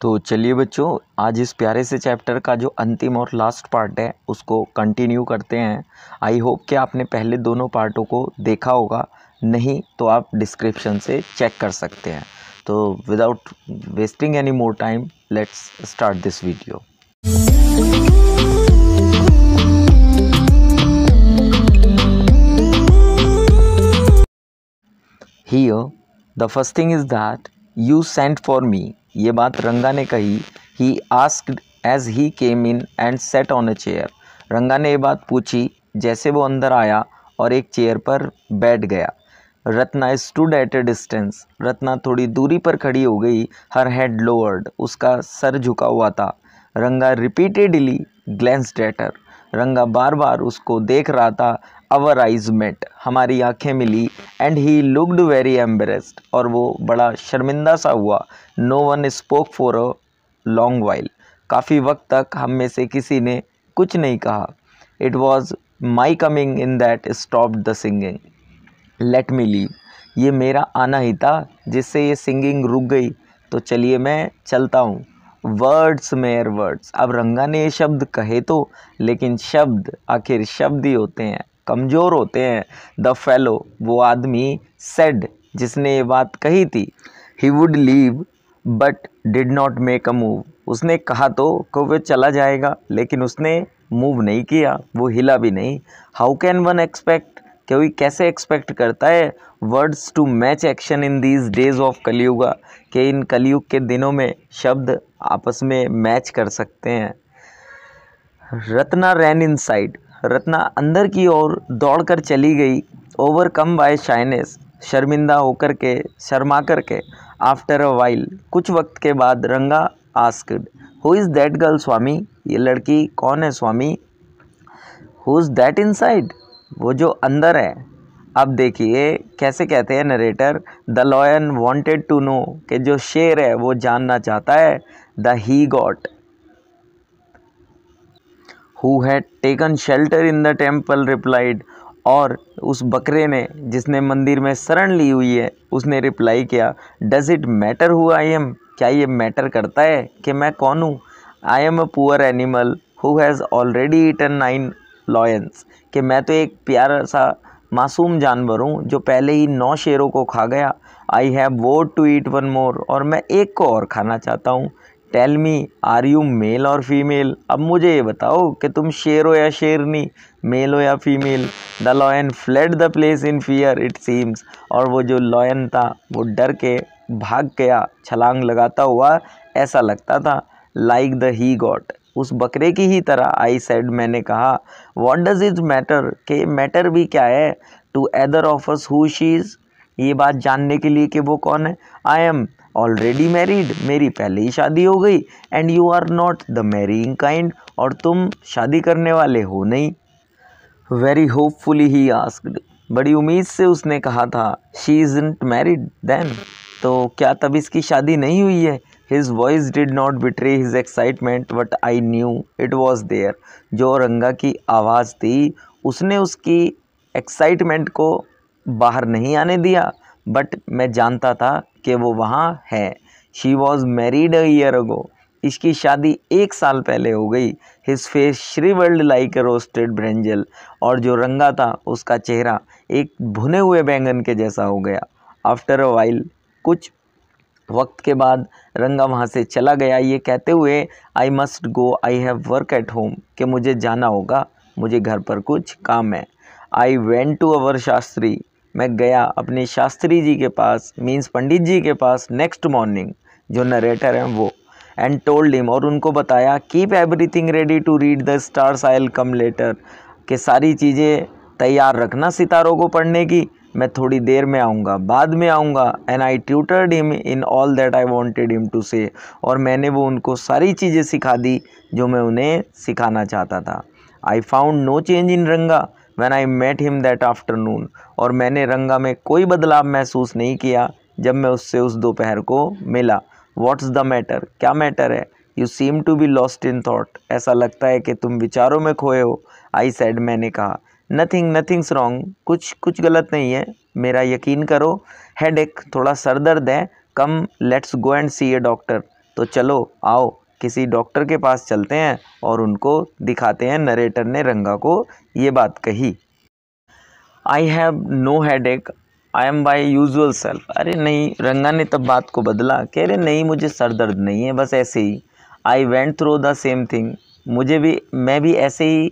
तो चलिए बच्चों आज इस प्यारे से चैप्टर का जो अंतिम और लास्ट पार्ट है उसको कंटिन्यू करते हैं आई होप कि आपने पहले दोनों पार्टों को देखा होगा नहीं तो आप डिस्क्रिप्शन से चेक कर सकते हैं तो without wasting any more time let's start this video Here, the first thing is that you sent for me ये बात रंगा ने कही ही asked as he came in and sat on a chair Ranga ने ये बात पूछी जैसे वो अंदर आया और एक चेयर पर बैठ गया Ratna stood at a distance Ratna थोड़ी दूरी पर खड़ी हो गई हर हेड लोअर्ड उसका सर झुका हुआ था रंगा रिपीटेडली ग्लैंस डेटर रंगा बार बार उसको देख रहा था अवर आइज मेट हमारी आंखें मिली and he looked very embarrassed और वो बड़ा शर्मिंदा सा हुआ no one spoke for a long while काफ़ी वक्त तक हम में से किसी ने कुछ नहीं कहा it was my coming in that stop the singing let me leave ये मेरा आना ही था जिससे ये सिंगिंग रुक गई तो चलिए मैं चलता हूँ वर्ड्स मेयर वर्ड्स अब रंगा ने ये शब्द कहे तो लेकिन शब्द आखिर शब्द ही होते हैं कमज़ोर होते हैं द फेलो वो आदमी सेड जिसने ये बात कही थी he would leave but did not make a move उसने कहा तो कि वह चला जाएगा लेकिन उसने मूव नहीं किया वो हिला भी नहीं हाउ कैन वन एक्सपेक्ट कोई कैसे एक्सपेक्ट करता है words to match action in these days of Kaliyuga कि इन कलियुग के दिनों में शब्द आपस में मैच कर सकते हैं Ratna ran inside Ratna अंदर की ओर दौड़कर चली गई ओवरकम बाय शाइनेस शर्मिंदा होकर के शर्मा कर के आफ्टर अ वाइल कुछ वक्त के बाद Ranga asked who is that girl Swami ये लड़की कौन है Swami who is that in वो जो अंदर है अब देखिए कैसे कहते हैं narrator the lion wanted to know कि जो शेर है वो जानना चाहता है the he goat who had taken shelter in the temple replied और उस बकरे ने जिसने मंदिर में शरण ली हुई है उसने रिप्लाई किया does it matter who I am क्या ये मैटर करता है कि मैं कौन हूँ I am a poor animal who has already eaten nine lions कि मैं तो एक प्यारा सा मासूम जानवर हूँ जो पहले ही नौ शेरों को खा गया I have vowed to eat one more और मैं एक को और खाना चाहता हूँ tell me are you male or female अब मुझे ये बताओ कि तुम शेर हो या शेरनी मेल हो या female the lion fled the place in fear it seems और वो जो लॉयन था वो डर के भाग गया छलांग लगाता हुआ ऐसा लगता था लाइक द ही गॉड उस बकरे की ही तरह आई सेड मैंने कहा वॉट डज इज मैटर के मैटर भी क्या है to either of us who she's ये बात जानने के लिए कि वो कौन है आई एम ऑलरेडी मैरिड मेरी पहले ही शादी हो गई and you are not the marrying kind और तुम शादी करने वाले हो नहीं वेरी होपफुली ही आस्क्ड बड़ी उम्मीद से उसने कहा था she isn't married then तो क्या तब इसकी शादी नहीं हुई है his voice did not betray his excitement but I knew it was there जो रंगा की आवाज़ थी उसने उसकी एक्साइटमेंट को बाहर नहीं आने दिया बट मैं जानता था कि वो वहाँ है she was married a year ago इसकी शादी एक साल पहले हो गई his face shrivelled like roasted brinjal और जो रंगा था उसका चेहरा एक भुने हुए बैंगन के जैसा हो गया आफ्टर अ वाइल कुछ वक्त के बाद रंगा वहाँ से चला गया ये कहते हुए I must go I have work at home कि मुझे जाना होगा मुझे घर पर कुछ काम है I went to our Shastri मैं गया अपने शास्त्री जी के पास मीन्स पंडित जी के पास नेक्स्ट मॉर्निंग जो नरेटर हैं वो एंड टोल्ड हिम और उनको बताया keep everything ready to read the stars I'll come later के सारी चीज़ें तैयार रखना सितारों को पढ़ने की मैं थोड़ी देर में आऊँगा बाद में आऊँगा and I tutored him in all that I wanted him to say और मैंने वो उनको सारी चीज़ें सिखा दी जो मैं उन्हें सिखाना चाहता था I found no change in Ranga when I met him that afternoon और मैंने रंगा में कोई बदलाव महसूस नहीं किया जब मैं उससे उस दोपहर को मिला व्हाट्स द मैटर क्या मैटर है you seem to be lost in thought ऐसा लगता है कि तुम विचारों में खोए हो आई सैड मैंने कहा नथिंग नथिंग्स रॉन्ग कुछ कुछ गलत नहीं है मेरा यकीन करो हेड एक थोड़ा सर दर्द है come let's go and see a doctor तो चलो आओ किसी डॉक्टर के पास चलते हैं और उनको दिखाते हैं नरेटर ने रंगा को ये बात कही I have no headache I am by usual self अरे नहीं रंगा ने तब बात को बदला कह रहे नहीं मुझे सर दर्द नहीं है बस ऐसे ही I went through the same thing मुझे भी मैं भी ऐसे ही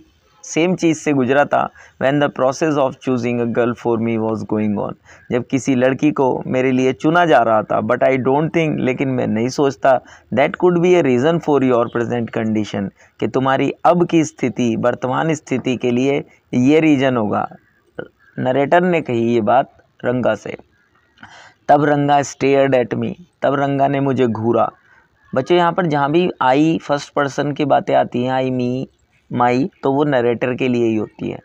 सेम चीज़ से गुजरा था when the process of choosing a girl for me was going on जब किसी लड़की को मेरे लिए चुना जा रहा था बट आई डोंट थिंक लेकिन मैं नहीं सोचता that could be a reason for your present condition कि तुम्हारी अब की स्थिति वर्तमान स्थिति के लिए ये रीज़न होगा नरेटर ने कही ये बात रंगा से तब रंगा स्टेयर्ड एट मी तब रंगा ने मुझे घूरा बच्चों यहाँ पर जहाँ भी आई फर्स्ट पर्सन की बातें आती हैं आई मी माई तो वो नरेटर के लिए ही होती है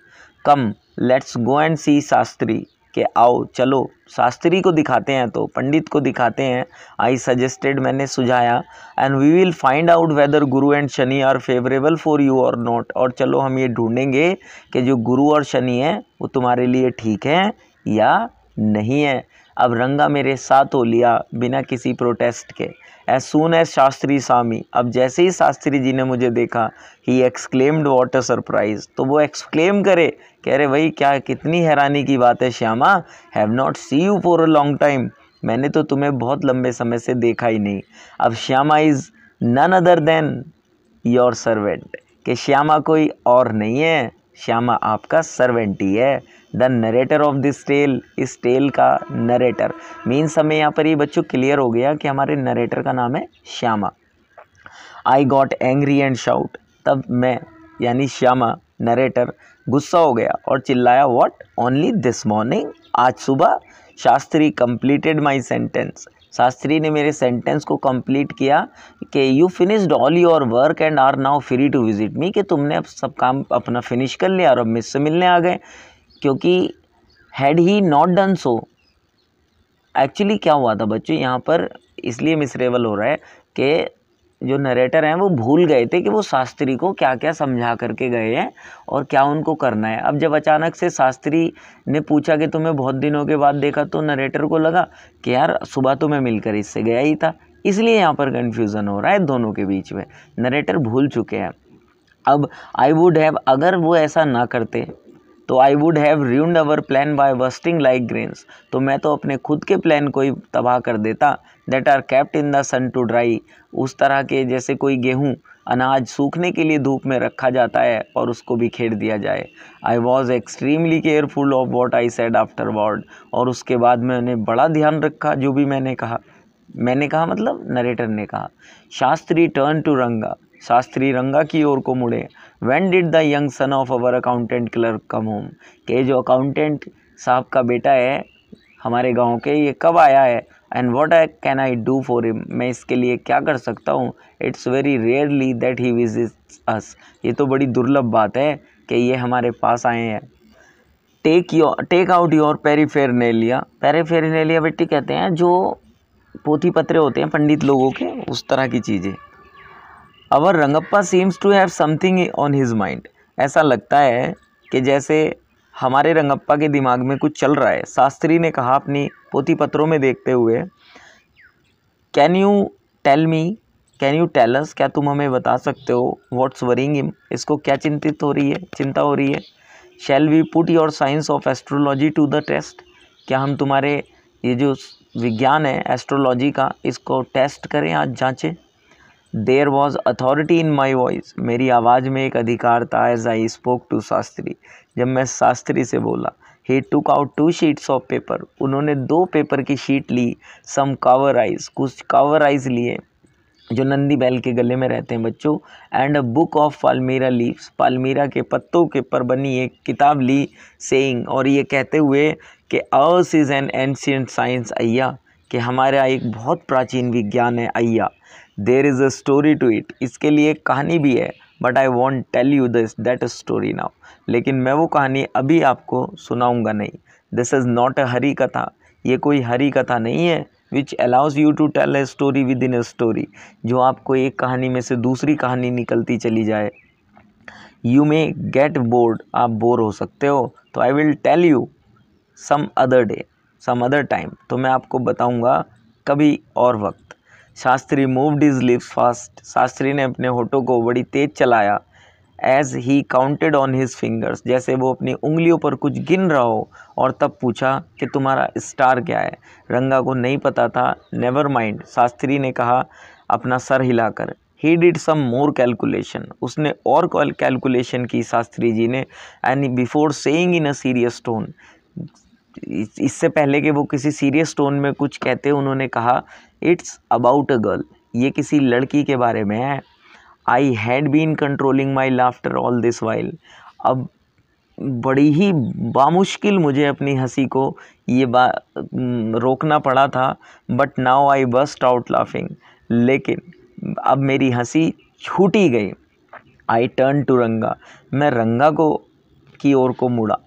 come let's go and see Shastri के आओ चलो शास्त्री को दिखाते हैं तो पंडित को दिखाते हैं आई सजेस्टेड मैंने सुझाया and we will find out whether Guru and Shani are favourable for you or not और चलो हम ये ढूंढेंगे कि जो गुरु और शनि है वो तुम्हारे लिए ठीक है या नहीं है अब रंगा मेरे साथ हो लिया बिना किसी प्रोटेस्ट के as soon as Shastri saw me अब जैसे ही शास्त्री जी ने मुझे देखा ही एक्सक्लेम्ड वॉट अ सरप्राइज तो वो एक्सक्लेम करे कह रहे भाई क्या कितनी हैरानी की बात है Shyama have not see you for a long time मैंने तो तुम्हें बहुत लंबे समय से देखा ही नहीं अब Shyama is none other than your servant कि श्यामा कोई और नहीं है श्यामा आपका सर्वेंट ही है the narrator of this tale इस टेल का नरेटर मीन्स हमें यहाँ पर ये बच्चों क्लियर हो गया कि हमारे नरेटर का नाम है Shyama I got angry and shout तब मैं यानी श्यामा नरेटर गुस्सा हो गया और चिल्लाया वॉट ओनली दिस मॉर्निंग आज सुबह Shastri completed my sentence Shastri ने मेरे सेंटेंस को कंप्लीट किया कि you finished all your work and are now free to visit me कि तुमने अब सब काम अपना फिनिश कर लिया और अब मिस से मिलने आ गए क्योंकि had he not done so actually क्या हुआ था बच्चों यहाँ पर इसलिए मिसरेबल हो रहा है कि जो नरेटर हैं वो भूल गए थे कि वो शास्त्री को क्या क्या समझा करके गए हैं और क्या उनको करना है अब जब अचानक से शास्त्री ने पूछा कि तुम्हें बहुत दिनों के बाद देखा तो नरेटर को लगा कि यार सुबह तो मैं मिलकर इससे गया ही था इसलिए यहाँ पर कन्फ्यूज़न हो रहा है दोनों के बीच में नरेटर भूल चुके हैं अब आई वुड हैव अगर वो ऐसा ना करते तो I would have ruined our plan by bursting like grains तो मैं तो अपने खुद के प्लान को ही तबाह कर देता that are kept in the sun to dry उस तरह के जैसे कोई गेहूँ अनाज सूखने के लिए धूप में रखा जाता है और उसको भी खेर दिया जाए I was extremely careful of what I said afterward और उसके बाद मैंने बड़ा ध्यान रखा जो भी मैंने कहा मैंने कहा मतलब नरेटर ने कहा शास्त्री टर्न टू रंगा शास्त्री रंगा की ओर को मुड़े when did the young son of our accountant clerk come home के जो अकाउंटेंट साहब का बेटा है हमारे गांव के ये कब आया है and what I can I do for him मैं इसके लिए क्या कर सकता हूँ it's very rarely that he visits us ये तो बड़ी दुर्लभ बात है कि ये हमारे पास आए हैं take your take out your paraphernalia paraphernalia बेटी कहते हैं जो पोथी पत्रे होते हैं पंडित लोगों के उस तरह की चीज़ें our Rangappa seems to have something on his mind ऐसा लगता है कि जैसे हमारे रंगप्पा के दिमाग में कुछ चल रहा है शास्त्री ने कहा अपनी पोती पत्रों में देखते हुए can you tell me can you tell us क्या तुम हमें बता सकते हो व्हाट्स वरिंग हिम इसको क्या चिंतित हो रही है चिंता हो रही है shall we put your science of astrology to the test क्या हम तुम्हारे ये जो विज्ञान है एस्ट्रोलॉजी का इसको टेस्ट करें आज जाँचें there was authority in my voice मेरी आवाज़ में एक अधिकार था as I spoke to Shastri जब मैं शास्त्री से बोला he took out two sheets of paper उन्होंने दो पेपर की शीट ली सम कावर आइज कुछ कावर आइज लिए जो नंदी बैल के गले में रहते हैं बच्चों and a book of palmyra leaves palmyra के पत्तों के पर बनी एक किताब ली सेइंग और ये कहते हुए कि ours is an ancient science अय्या कि हमारा एक बहुत प्राचीन विज्ञान है अय्या there is a story to it इसके लिए एक कहानी भी है but I want tell you this that story now लेकिन मैं वो कहानी अभी आपको सुनाऊंगा नहीं this is not a Hari katha ये कोई हरी कथा नहीं है which allows you to tell a story within a story जो आपको एक कहानी में से दूसरी कहानी निकलती चली जाए यू मे गेट बोर्ड आप बोर हो सकते हो तो I will tell you some other day some other time तो मैं आपको बताऊँगा कभी और वक्त Shastri moved his lip fast Shastri ने अपने होठों को बड़ी तेज चलाया as he counted on his fingers जैसे वो अपनी उंगलियों पर कुछ गिन रहा हो और तब पूछा कि तुम्हारा स्टार क्या है रंगा को नहीं पता था नेवर माइंड शास्त्री ने कहा अपना सर हिलाकर he did some more calculation उसने और कैलकुलेशन की शास्त्री जी ने and before saying in a serious tone इससे पहले कि वो किसी सीरियस टोन में कुछ कहते उन्होंने कहा इट्स अबाउट अ गर्ल ये किसी लड़की के बारे में है I had been controlling my laughter all this while अब बड़ी ही बामुश्किल मुझे अपनी हंसी को ये बा रोकना पड़ा था but now I burst out laughing लेकिन अब मेरी हंसी छूटी गई आई टर्न टू रंगा मैं रंगा को की ओर को मुड़ा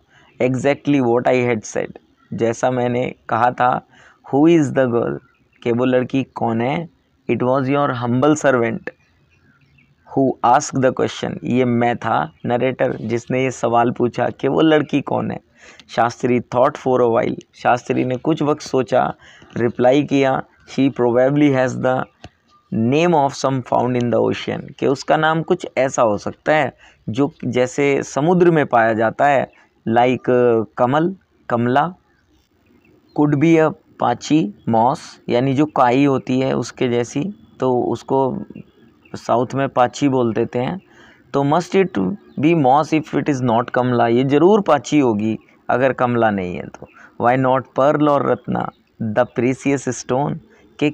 exactly what I had said जैसा मैंने कहा था हु इज़ द गर्ल के वो लड़की कौन है it was your humble servant who ask the question ये मैं था नरेटर जिसने ये सवाल पूछा कि वो लड़की कौन है Shastri thought for a while Shastri ने कुछ वक्त सोचा रिप्लाई किया she probably has the name of some found in the ocean कि उसका नाम कुछ ऐसा हो सकता है जो जैसे समुद्र में पाया जाता है like like, Kamal Kamala could be a Pachi moss यानी जो काई होती है उसके जैसी तो उसको साउथ में पाची बोल देते हैं तो must it be moss if it is not Kamala ये ज़रूर पाची होगी अगर कमला नहीं है तो वाई नॉट पर्ल और रत्ना द प्रीसियस स्टोन के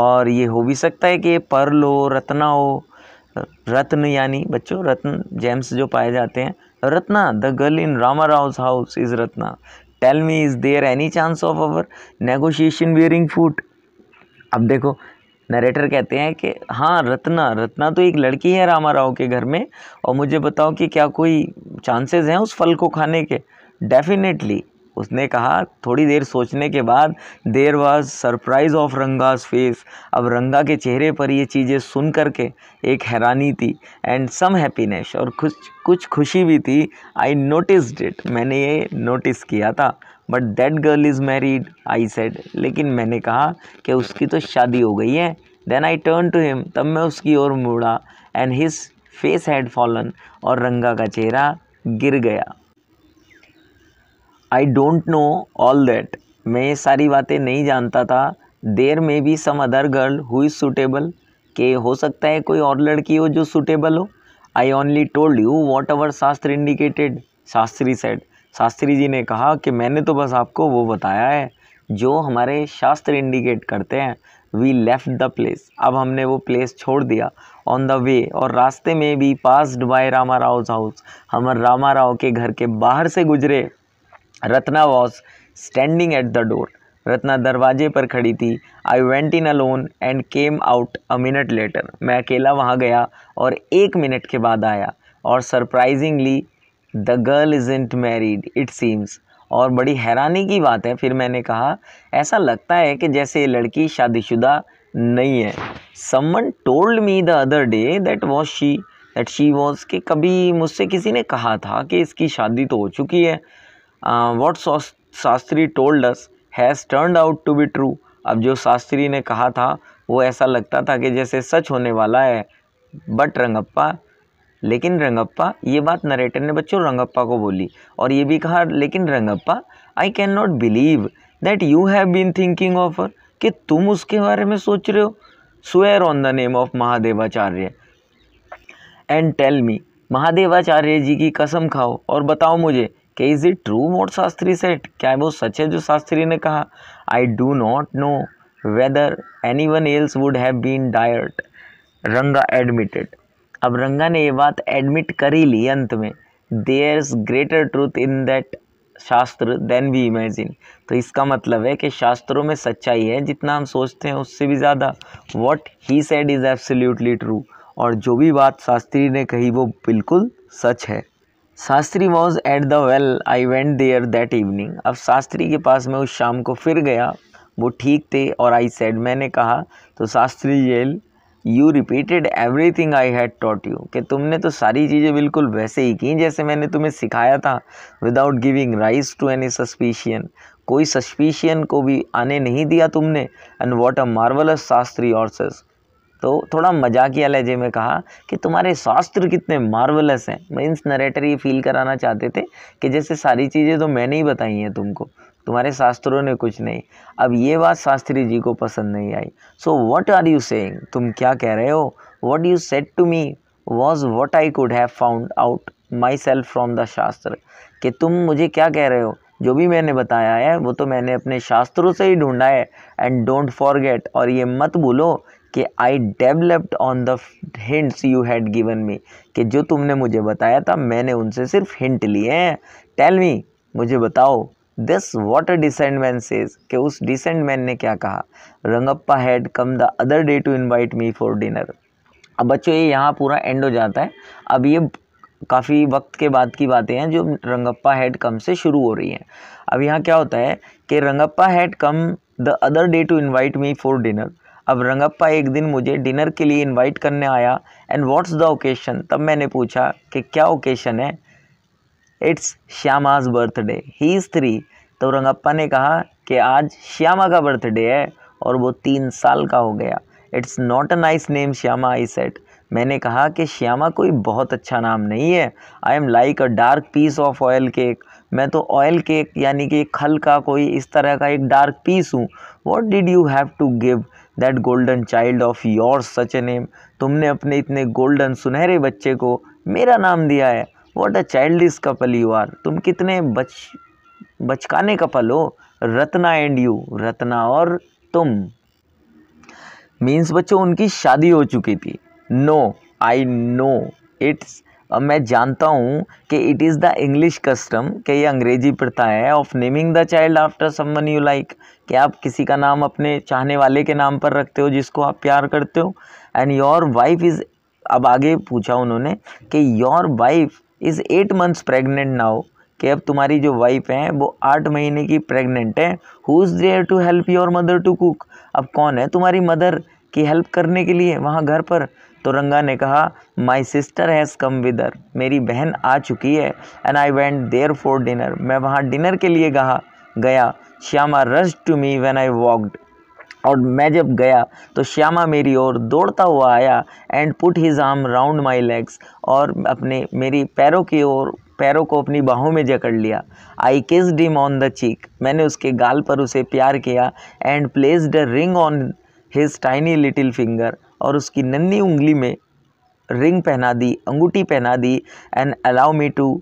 और ये हो भी सकता है कि ये पर्ल हो रत्ना हो रत्न यानी बच्चों रत्न जेम्स जो पाए जाते हैं Ratna the girl in Rama Rao's house is Ratna tell me is there any chance of our negotiation bearing fruit अब देखो नरेटर कहते हैं कि हाँ रत्ना रत्ना तो एक लड़की है रामा राव के घर में और मुझे बताओ कि क्या कोई चांसेस हैं उस फल को खाने के डेफिनेटली उसने कहा थोड़ी देर सोचने के बाद there was surprise of Ranga's face अब रंगा के चेहरे पर ये चीज़ें सुन कर के एक हैरानी थी एंड सम हैप्पीनेस और कुछ कुछ खुशी भी थी आई नोटिस इट मैंने ये नोटिस किया था but that girl is married I said लेकिन मैंने कहा कि उसकी तो शादी हो गई है then I turn to him तब मैं उसकी ओर मुड़ा and his face had fallen और रंगा का चेहरा गिर गया I don't know all that मैं ये सारी बातें नहीं जानता था there may be some other girl who is suitable के हो सकता है कोई और लड़की हो जो सुटेबल हो I only told you what our shastra indicated Shastri said Shastri ji ने कहा कि मैंने तो बस आपको वो बताया है जो हमारे शास्त्र इंडिकेट करते हैं वी लेफ्ट द प्लेस अब हमने वो प्लेस छोड़ दिया ऑन द वे और रास्ते में भी passed by Rama Rao house हम रामा राव के घर के बाहर से गुजरे Ratna was standing at the door Ratna दरवाजे पर खड़ी थी I went in alone and came out a minute later मैं अकेला वहाँ गया और एक मिनट के बाद आया और surprisingly the girl is isn't married it seems और बड़ी हैरानी की बात है फिर मैंने कहा ऐसा लगता है कि जैसे ये लड़की शादीशुदा नहीं है someone told me the other day that was she that she was कि कभी मुझसे किसी ने कहा था कि इसकी शादी तो हो चुकी है uh, what Shastri told us has turned out to be true अब जो शास्त्री ने कहा था वो ऐसा लगता था कि जैसे सच होने वाला है बट रंगप्पा लेकिन रंगप्पा ये बात नरेटर ने बच्चों रंगप्पा को बोली और ये भी कहा लेकिन Rangappa I can not believe that you have been thinking of कि तुम उसके बारे में सोच रहे हो swear on the name of Mahadevacharya and tell me Mahadevacharya ji की कसम खाओ और बताओ मुझे के is it true what Shastri said क्या वो सच है जो शास्त्री ने कहा I do not know whether anyone else would have been direct Ranga admitted अब रंगा ने ये बात एडमिट कर ही ली अंत में there is greater truth in that shastra than we imagine तो इसका मतलब है कि शास्त्रों में सच्चाई है जितना हम सोचते हैं उससे भी ज़्यादा what he said is absolutely true और जो भी बात शास्त्री ने कही वो बिल्कुल सच है Shastri was at the well I went there that evening अब शास्त्री के पास मैं उस शाम को फिर गया वो ठीक थे और आई सेड मैंने कहा तो Shastri yell you repeated everything I had taught you कि तुमने तो सारी चीज़ें बिल्कुल वैसे ही की जैसे मैंने तुम्हें सिखाया था without giving rise to any suspicion कोई सस्पिशियन को भी आने नहीं दिया तुमने and what a marvellous Shastri ऑर्सेस तो थोड़ा मजाकिया लहजे में कहा कि तुम्हारे शास्त्र कितने मार्वलस हैं मीन्स नरेटर ये फील कराना चाहते थे कि जैसे सारी चीज़ें तो मैंने ही बताई हैं तुमको तुम्हारे शास्त्रों ने कुछ नहीं अब ये बात शास्त्री जी को पसंद नहीं I so what are you saying तुम क्या कह रहे हो what you said to me was what I could have found out myself from the shastra कि तुम मुझे क्या कह रहे हो जो भी मैंने बताया है वो तो मैंने अपने शास्त्रों से ही ढूंढा है एंड डोंट फॉरगेट और ये मत भूलो कि I developed on the hints you had given me कि जो तुमने मुझे बताया था मैंने उनसे सिर्फ हिंट लिए हैं टेल मी मुझे बताओ this what a decent man says कि उस डिसेंट मैन ने क्या कहा Rangappa had come the other day to invite me for dinner अब बच्चों ये यहाँ पूरा एंड हो जाता है अब ये काफ़ी वक्त के बाद की बातें हैं जो रंगप्पा हैड कम से शुरू हो रही हैं अब यहाँ क्या होता है कि Rangappa had come the other day to invite me for dinner अब रंगप्पा एक दिन मुझे डिनर के लिए इनवाइट करने आया एंड व्हाट्स द ओकेशन तब मैंने पूछा कि क्या ओकेशन है it's Shyama's birthday he is three तो रंगप्पा ने कहा कि आज श्यामा का बर्थडे है और वो तीन साल का हो गया it's not a nice name Shyama I said मैंने कहा कि श्यामा कोई बहुत अच्छा नाम नहीं है I am like a dark piece of oil cake मैं तो ऑयल केक यानी कि खल का कोई इस तरह का एक डार्क पीस हूँ what did you have to give that golden child of your such a name तुमने अपने इतने गोल्डन सुनहरे बच्चे को मेरा नाम दिया है what a child is couple you are तुम कितने बच बचकाने कपल हो रत्ना एंड यू रत्ना और तुम मीन्स बच्चों उनकी शादी हो चुकी थी नो आई नो इट्स मैं जानता हूँ कि it is the English custom कि ये अंग्रेजी प्रथा है of naming the child after someone you like कि आप किसी का नाम अपने चाहने वाले के नाम पर रखते हो जिसको आप प्यार करते हो एंड योर वाइफ इज़ अब आगे पूछा उन्होंने कि your wife is eight months pregnant ना हो कि अब तुम्हारी जो वाइफ है वो आठ महीने की प्रेग्नेंट है who is there to help your mother to cook अब कौन है तुम्हारी मदर की हेल्प करने के लिए वहाँ घर पर तो रंगा ने कहा माई सिस्टर हैज़ कम विदर मेरी बहन आ चुकी है and I went there for dinner मैं वहाँ डिनर के लिए कहा गया Shyama rush to me when I walked और मैं जब गया तो श्यामा मेरी ओर दौड़ता हुआ आया and put his arm round my legs और अपने मेरी पैरों की ओर पैरों को अपनी बाहों में जकड़ लिया आई किस डिम ऑन द चीक मैंने उसके गाल पर उसे प्यार किया and placed a ring on his tiny little finger और उसकी नन्ही उंगली में रिंग पहना दी अंगूठी पहना दी and allow me to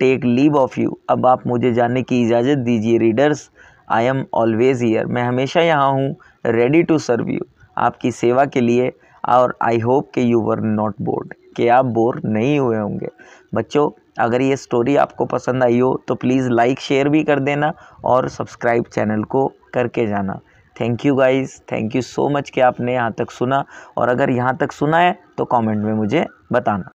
take leave of you अब आप मुझे जाने की इजाज़त दीजिए readers I am always here मैं हमेशा यहाँ हूँ रेडी टू सर्व यू आपकी सेवा के लिए और आई I hope you were not bored कि आप बोर नहीं हुए होंगे बच्चों अगर ये स्टोरी आपको पसंद आई हो तो प्लीज़ लाइक शेयर भी कर देना और सब्सक्राइब चैनल को करके जाना thank you guys thank you so much कि आपने यहाँ तक सुना और अगर यहाँ तक सुना है तो कमेंट में मुझे बताना